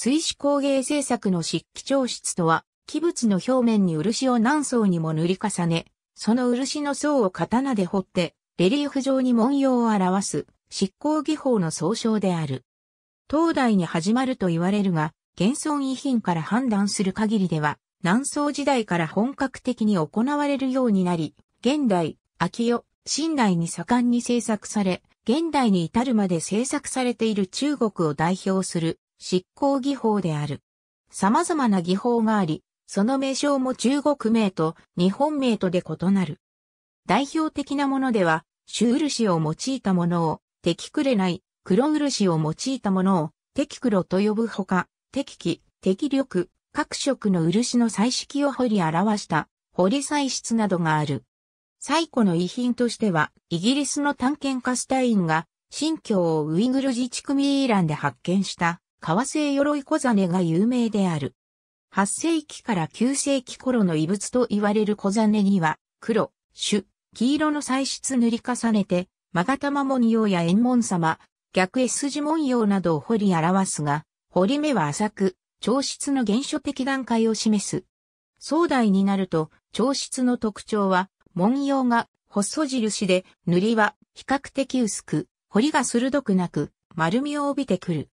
追試工芸製作の漆器調室とは、器物の表面に漆を何層にも塗り重ね、その漆の層を刀で彫って、レリーフ状に文様を表す、執行技法の総称である。東大に始まると言われるが、現存遺品から判断する限りでは、南宋時代から本格的に行われるようになり、現代、秋代、新代に盛んに制作され、現代に至るまで制作されている中国を代表する執行技法である。様々な技法があり、その名称も中国名と日本名とで異なる。代表的なものでは、朱漆を用いたものを、敵くれない、黒漆を用いたものを、敵黒と呼ぶほか、敵機、敵力、各色の漆の彩色を彫り表した、彫り彩質などがある。最古の遺品としては、イギリスの探検家スタインが、新疆をウイグル自治区ミーランで発見した、革製鎧小金が有名である。8世紀から9世紀頃の遺物と言われる小金には、黒、朱、黄色の彩質塗り重ねて、勾玉文様や円門様、逆 S 字文様などを彫り表すが、彫り目は浅く、調質の原初的段階を示す。壮大になると、調質の特徴は、文様が細印で、塗りは比較的薄く、彫りが鋭くなく、丸みを帯びてくる。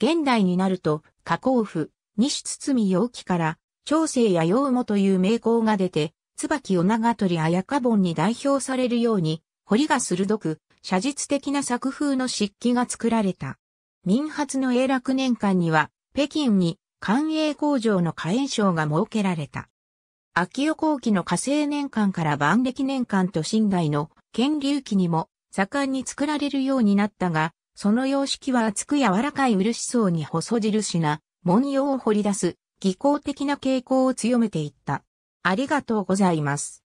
現代になると、加工府、西堤陽気から、長生や陽もという名工が出て、椿を長鳥綾香本に代表されるように、彫りが鋭く、写実的な作風の漆器が作られた。民発の永楽年間には、北京に官営工場の火炎症が設けられた。秋代後期の火星年間から万暦年間と新代の建立期にも盛んに作られるようになったが、その様式は厚く柔らかい漆層に細印な文様を掘り出す技巧的な傾向を強めていった。ありがとうございます。